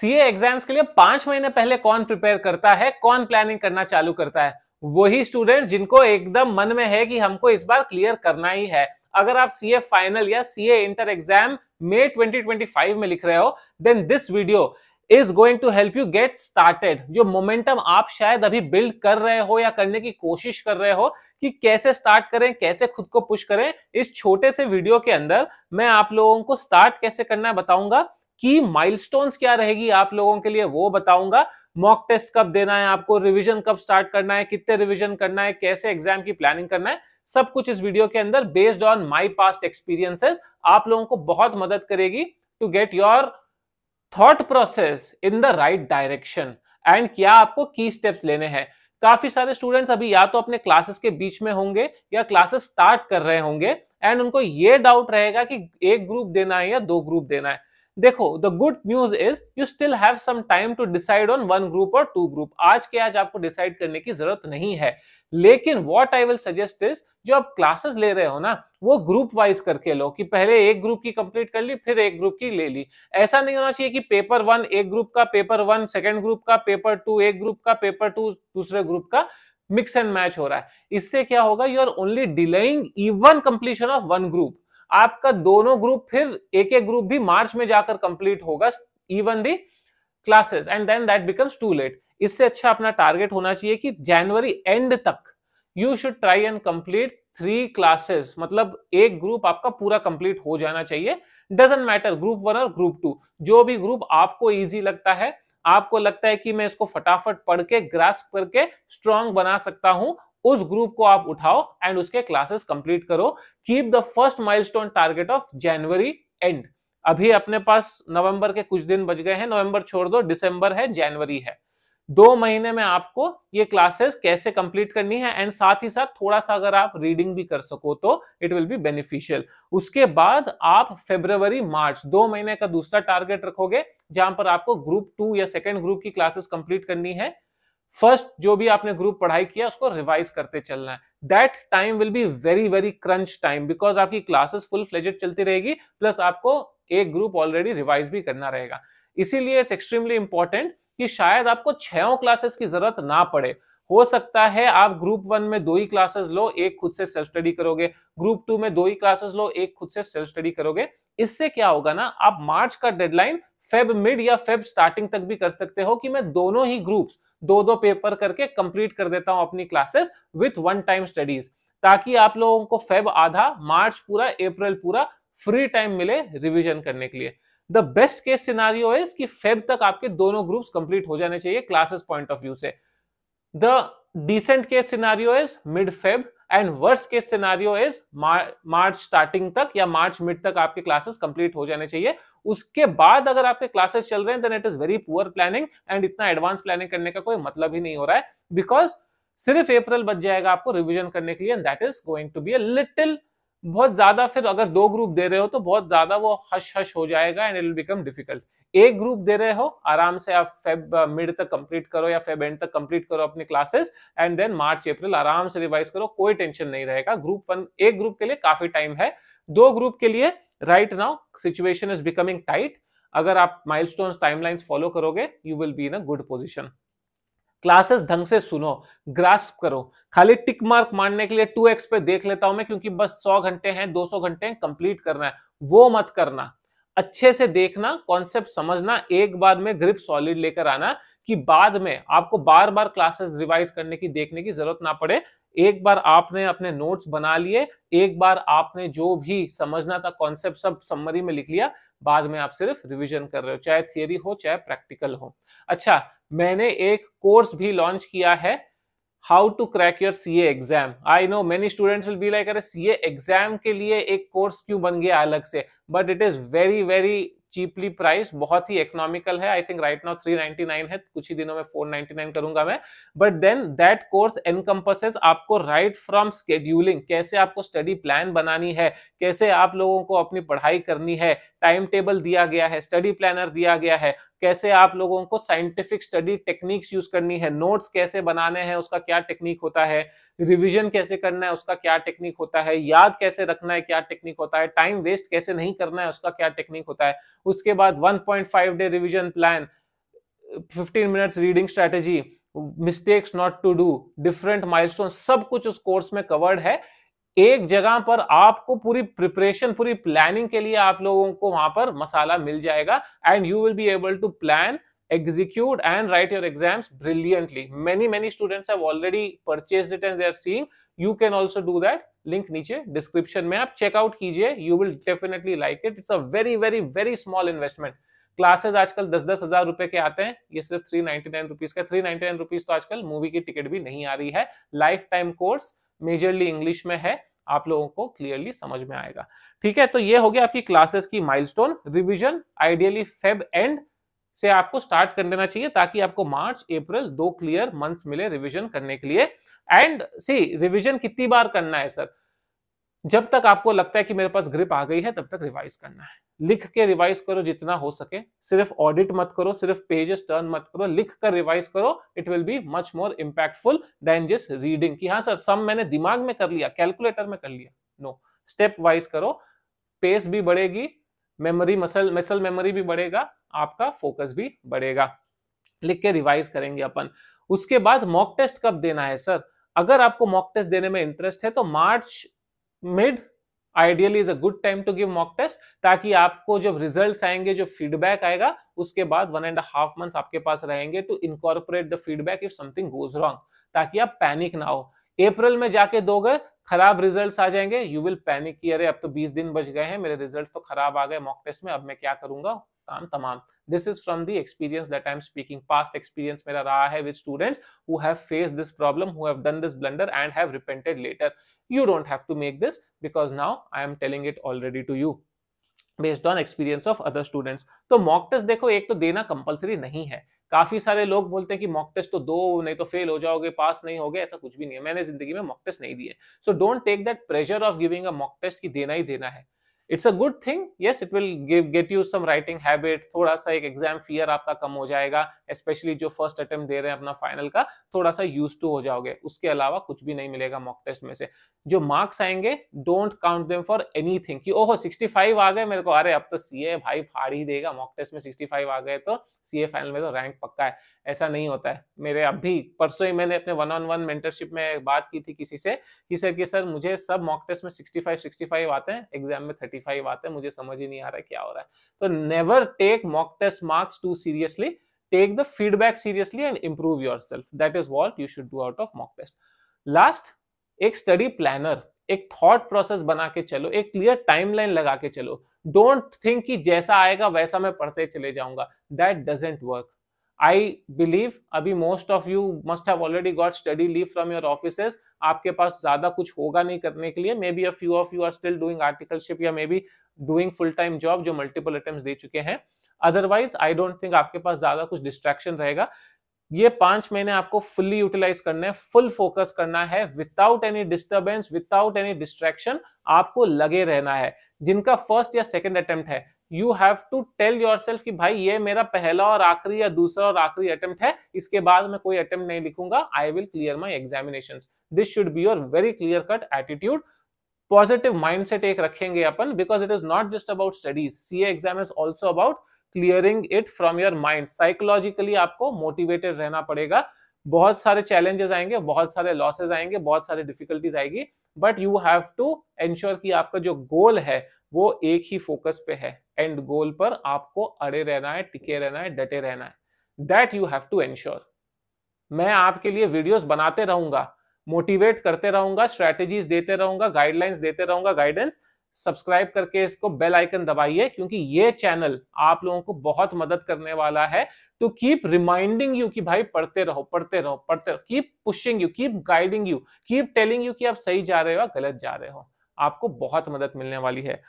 CA exams के लिए पांच महीने पहले कौन प्रिपेयर करता है कौन प्लानिंग करना चालू करता है वही स्टूडेंट जिनको एकदम मन में है कि हमको इस बार क्लियर करना ही है अगर आप सीए फाइनल या सीए इंटर एग्जाम मे 2025 में लिख रहे हो then this video is going to help you get started जो मोमेंटम आप शायद अभी बिल्ड कर रहे हो या करने की कोशिश कर रहे हो कि कैसे स्टार्ट करें कैसे खुद को पुश करें इस छोटे से वीडियो के अंदर मैं आप लोगों को स्टार्ट कैसे करना बताऊंगा की माइलस्टोन्स क्या रहेगी आप लोगों के लिए वो बताऊंगा मॉक टेस्ट कब देना है आपको रिवीजन कब स्टार्ट करना है कितने रिवीजन करना है कैसे एग्जाम की प्लानिंग करना है सब कुछ इस वीडियो के अंदर based on my past experiences आप लोगों को बहुत मदद करेगी to get your thought process in the right direction and क्या आपको की स्टेप्स लेने हैं काफी सारे स्टूडेंट्स अभी या तो अपने क्लासेस के बीच में होंगे या क्लासेस स्टार्ट कर रहे होंगे एंड उनको ये डाउट रहेगा कि एक ग्रुप देना है या दो ग्रुप देना है देखो the good news is you still have some time to decide on one group और टू ग्रुप आज के आज आपको डिसाइड करने की जरूरत नहीं है लेकिन what I will suggest is जो आप क्लासेस ले रहे हो ना वो ग्रुप वाइज करके लो कि पहले एक ग्रुप की कंप्लीट कर ली फिर एक ग्रुप की ले ली ऐसा नहीं होना चाहिए कि पेपर वन एक ग्रुप का पेपर वन सेकेंड ग्रुप का पेपर टू एक ग्रुप का पेपर टू दूसरे ग्रुप का मिक्स एंड मैच हो रहा है इससे क्या होगा you are only delaying even completion of one group आपका दोनों ग्रुप फिर एक एक ग्रुप भी मार्च में जाकर कंप्लीट होगा even the classes and then that becomes too late इससे अच्छा अपना टारगेट होना चाहिए कि जनवरी एंड तक you should try and complete three classes मतलब एक ग्रुप आपका पूरा कंप्लीट हो जाना चाहिए डजेंट मैटर ग्रुप वन और ग्रुप टू जो भी ग्रुप आपको ईजी लगता है आपको लगता है कि मैं इसको फटाफट पढ़ के ग्रास करके स्ट्रांग बना सकता हूं उस ग्रुप को आप उठाओ एंड उसके क्लासेस कंप्लीट करो keep the first milestone target of January end अभी अपने पास नवंबर के कुछ दिन बच गए हैं नवंबर छोड़ दो दिसंबर है जनवरी है दो महीने में आपको ये क्लासेस कैसे कंप्लीट करनी है एंड साथ ही साथ थोड़ा सा अगर आप रीडिंग भी कर सको तो इट विल बी बेनिफिशियल उसके बाद आप फेब्रवरी मार्च दो महीने का दूसरा टारगेट रखोगे जहां पर आपको ग्रुप टू या सेकेंड ग्रुप की क्लासेस कंप्लीट करनी है फर्स्ट जो भी आपने ग्रुप पढ़ाई किया उसको रिवाइज करते चलना है that time will be very very crunch time because आपकी क्लासेस फुल फ्लेजेड चलती रहेगी प्लस आपको एक ग्रुप ऑलरेडी रिवाइज भी करना रहेगा इसीलिए इट्स एक्सट्रीमली इंपॉर्टेंट कि शायद आपको छो क्लासेस की जरूरत ना पड़े हो सकता है आप ग्रुप वन में दो ही क्लासेस लो एक खुद से सेल्फ स्टडी करोगे ग्रुप टू में दो ही क्लासेस लो एक खुद से सेल्फ स्टडी करोगे इससे क्या होगा ना आप मार्च का डेडलाइन फेब मिड या फेब स्टार्टिंग तक भी कर सकते हो कि मैं दोनों ही ग्रुप्स दो दो पेपर करके कंप्लीट कर देता हूं अपनी classes with one time studies ताकि आप लोगों को फेब आधा मार्च पूरा अप्रैल पूरा फ्री टाइम मिले रिविजन करने के लिए the best case scenario is कि फेब तक आपके दोनों ग्रुप्स कंप्लीट हो जाने चाहिए क्लासेस पॉइंट ऑफ व्यू से the decent case scenario is mid Feb and worst case scenario is March starting तक या मार्च मिड तक आपके क्लासेस कंप्लीट हो जाने चाहिए उसके बाद अगर आपके क्लासेस चल रहे हैं then it is very poor planning and इतना एडवांस प्लानिंग करने का कोई मतलब ही नहीं हो रहा है बिकॉज सिर्फ अप्रैल बच जाएगा आपको रिविजन करने के लिए and that is going to be a little बहुत ज्यादा फिर अगर दो ग्रुप दे रहे हो तो बहुत ज्यादा वो हश हश हो जाएगा and it will become difficult एक ग्रुप दे रहे हो आराम से आप फेब मिड uh, तक कंप्लीट करो या फेब एंड तक कंप्लीट करो अपने classes and then March April आराम से रिवाइज करो कोई टेंशन नहीं रहेगा ग्रुप वन एक ग्रुप के लिए काफी टाइम है दो ग्रुप के लिए right now situation is becoming tight अगर आप माइलस्टोन्स टाइमलाइंस फॉलो करोगे you will be in a good position classes ढंग से सुनो ग्रास्प करो खाली टिक मार्क मारने के लिए टू एक्स पे देख लेता हूं मैं क्योंकि बस सौ घंटे हैं दो सौ घंटे हैं कंप्लीट करना है वो मत करना अच्छे से देखना कॉन्सेप्ट समझना एक बार में ग्रिप सॉलिड लेकर आना कि बाद में आपको बार बार क्लासेस रिवाइज करने की देखने की जरूरत ना पड़े एक बार आपने अपने नोट्स बना लिए एक बार आपने जो भी समझना था कॉन्सेप्ट सब समरी में लिख लिया बाद में आप सिर्फ रिवीजन कर रहे हो चाहे थियोरी हो चाहे प्रैक्टिकल हो अच्छा मैंने एक कोर्स भी लॉन्च किया है how to crack your C exam I know many students will be like अरे सी एग्जाम के लिए एक कोर्स क्यों बन गया अलग से but it is very very cheaply price बहुत ही इकोनॉमिकल है आई थिंक राइट नाउ 399 है कुछ ही दिनों में 499 करूंगा मैं but then that course encompasses आपको राइट फ्रॉम स्केड्यूलिंग कैसे आपको स्टडी प्लान बनानी है कैसे आप लोगों को अपनी पढ़ाई करनी है टाइम टेबल दिया गया है स्टडी प्लानर दिया गया है कैसे आप लोगों को साइंटिफिक स्टडी टेक्निक्स यूज करनी है नोट्स कैसे बनाने हैं उसका क्या टेक्निक होता है रिवीजन कैसे करना है उसका क्या टेक्निक होता है याद कैसे रखना है क्या टेक्निक होता है टाइम वेस्ट कैसे नहीं करना है उसका क्या टेक्निक होता है उसके बाद 1.5 day revision plan 15 minutes reading strategy mistakes not to do different milestone सब कुछ उस कोर्स में कवर्ड है एक जगह पर आपको पूरी प्रिपरेशन पूरी प्लानिंग के लिए आप लोगों को वहां पर मसाला मिल जाएगा and you will be able to plan execute and write your exams brilliantly many many students have already purchase it and they are you can also do that link नीचे डिस्क्रिप्शन में आप चेकआउट कीजिए you will definitely like it it's a very very very small investment classes आजकल दस दस हजार रुपए के आते हैं ये सिर्फ थ्री नाइनटी नाइन रुपीज का थ्री नाइनटी नाइन रुपीज तो आजकल मूवी की टिकट भी नहीं आ रही है lifetime course majorly English में है आप लोगों को क्लियरली समझ में आएगा ठीक है तो ये हो गया आपकी क्लासेस की milestone revision ideally Feb end से आपको स्टार्ट कर देना चाहिए ताकि आपको मार्च अप्रैल दो क्लियर मंथ मिले रिवीजन करने के लिए एंड सी रिवीजन कितनी बार करना है सर जब तक आपको लगता है कि मेरे पास ग्रिप आ गई है तब तक रिवाइज करना है लिख के रिवाइज करो जितना हो सके सिर्फ ऑडिट मत करो सिर्फ पेजेस टर्न मत करो लिख कर रिवाइज करो it will be much more impactful than जिस रीडिंग की हाँ सर सम मैंने दिमाग में कर लिया कैलकुलेटर में कर लिया नो स्टेप वाइज करो पेस भी बढ़ेगी मेमोरी मसल मसल मेमोरी भी बढ़ेगा आपका फोकस भी बढ़ेगा लिख के रिवाइज करेंगे अपन उसके बाद मॉक टेस्ट कब देना है सर अगर आपको मॉक टेस्ट देने में इंटरेस्ट है तो March mid ideally is a good time to give mock test ताकि आपको जब रिजल्ट आएंगे जो फीडबैक आएगा उसके बाद वन एंड हाफ मंथ आपके पास रहेंगे to incorporate the feedback if something goes wrong ताकि आप पैनिक ना हो अप्रैल में जाके दोगे खराब रिजल्ट्स आ जाएंगे यू विल पैनिक कि अरे अब तो 20 दिन बच गए हैं मेरे रिजल्ट तो खराब आ गए मॉक टेस्ट में अब मैं क्या करूंगा काम तमाम this is from the experience that I am speaking past experience मेरा रहा है with students who have face this problem who have done this blunder and have repented later you don't have to make this because now I am telling it already to you based on experience of other students तो mock test देखो एक तो देना compulsory नहीं है काफी सारे लोग बोलते हैं कि मॉक टेस्ट तो दो नहीं तो फेल हो जाओगे पास नहीं होगे ऐसा कुछ भी नहीं है मैंने जिंदगी में मॉक टेस्ट नहीं दिए so don't take that pressure of giving a mock test कि देना ही देना है it's a good thing yes it will get you some writing habit थोड़ा सा एक एग्जाम फियर आपका कम हो जाएगा स्पेशली जो फर्स्ट अटेम्प्ट दे रहे हैं अपना फाइनल का थोड़ा सा यूज टू हो जाओगे उसके अलावा कुछ भी नहीं मिलेगा मॉक टेस्ट में से जो मार्क्स आएंगे don't count them for anything कि ओहो सिक्सटी फाइव आ गए मेरे को अरे अब तो सी भाई फाड़ ही देगा मॉक टेस्ट में सिक्सटी फाइव आ गए तो सी ए फाइनल में तो रैंक पक्का है ऐसा नहीं होता है मेरे अब भी परसों ही मैंने अपने वन ऑन वन मेंटरशिप में बात की थी किसी से कि सर कि सर मुझे सब मॉक टेस्ट में 65 65 आते हैं एग्जाम में 35 आते हैं मुझे समझ ही नहीं आ रहा क्या हो रहा है तो never take mock test marks too seriously take the feedback seriously and improve yourself that is what you should do out of mock test last एक स्टडी प्लानर एक थॉट प्रोसेस बना के चलो एक क्लियर टाइमलाइन लगा के चलो don't think कि जैसा आएगा वैसा मैं पढ़ते चले जाऊंगा that doesn't work I believe अभी most of you must have already got study leave from your offices आपके पास ज्यादा कुछ होगा नहीं करने के लिए maybe a few of you are still doing articleship या maybe doing full time job जो मल्टीपल अटेम्प्ट दे चुके हैं अदरवाइज आई डोंट थिंक आपके पास ज्यादा कुछ डिस्ट्रैक्शन रहेगा ये पांच महीने आपको फुल्ली यूटिलाइज करना है फुल फोकस करना है without any disturbance without any distraction आपको लगे रहना है जिनका फर्स्ट या सेकेंड अटेम्प्ट है you have to tell yourself की भाई ये मेरा पहला और आखिरी या दूसरा और आखिरी अटेम्प्ट है इसके बाद मैं कोई अटेम्प्ट नहीं लिखूंगा I will clear my examination this should be your very clear cut attitude positive mindset एक रखेंगे अपन because it is not just about studies C exam is also about clearing it from your mind psychologically आपको motivated रहना पड़ेगा बहुत सारे challenges आएंगे बहुत सारे लॉसेज आएंगे बहुत सारे डिफिकल्टीज आएगी but you have to ensure कि आपका जो गोल है वो एक ही फोकस पे है एंड गोल पर आपको अड़े रहना है टिके रहना है डटे रहना है that you have to ensure मैं आपके लिए वीडियोस बनाते रहूंगा मोटिवेट करते रहूंगा स्ट्रेटेजीज देते रहूंगा गाइडलाइंस देते रहूंगा गाइडेंस सब्सक्राइब करके इसको बेल आइकन दबाइए क्योंकि ये चैनल आप लोगों को बहुत मदद करने वाला है टू कीप रिमाइंडिंग यू कि भाई पढ़ते रहो पढ़ते रहो पढ़ते रहो keep pushing you keep guiding you keep telling you कि आप सही जा रहे हो या गलत जा रहे हो आपको बहुत मदद मिलने वाली है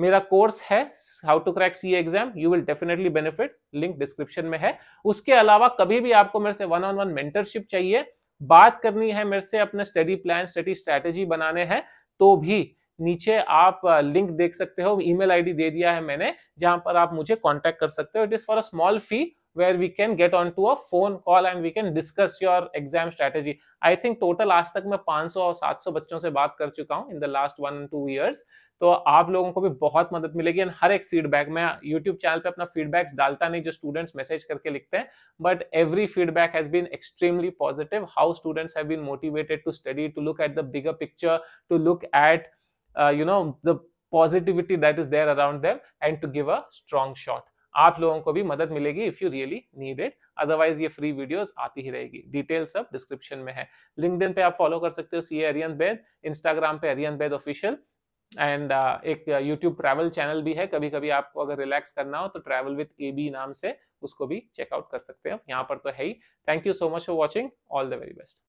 मेरा कोर्स है how to crack C exam you will definitely benefit link description में है उसके अलावा कभी भी आपको मेरे से वन ऑन वन मेंटरशिप चाहिए बात करनी है मेरे से अपने स्टडी प्लान स्टडी स्ट्रैटेजी बनाने हैं तो भी नीचे आप लिंक देख सकते हो ईमेल आईडी दे दिया है मैंने जहां पर आप मुझे कांटेक्ट कर सकते हो it is for a small fee where we can get onto a phone call and we can discuss your exam strategy. I think total आज तक मैं 500 और 700 बच्चों से बात कर चुका हूँ in the last one and two years. तो आप लोगों को भी बहुत मदद मिलेगी एंड हर एक फीडबैक मैं यूट्यूब चैनल पे अपना फीडबैक्स डालता नहीं जो स्टूडेंट्स मैसेज करके लिखते हैं but every feedback has been extremely positive how students have been motivated to study to look at the bigger picture to look at you know the positivity that is there around them and to give a strong shot आप लोगों को भी मदद मिलेगी if you really need it otherwise ये free videos आती ही रहेगी डिटेल सब डिस्क्रिप्शन में है लिंकड पे आप फॉलो कर सकते हो सी एरियन बेद इंस्टाग्राम पे एरियन बेद ऑफिशियल एंड एक यूट्यूब ट्रैवल चैनल भी है कभी कभी आपको अगर रिलैक्स करना हो तो ट्रैवल विथ ए बी नाम से उसको भी चेकआउट कर सकते हो यहाँ पर तो है ही thank you so much for watching all the very best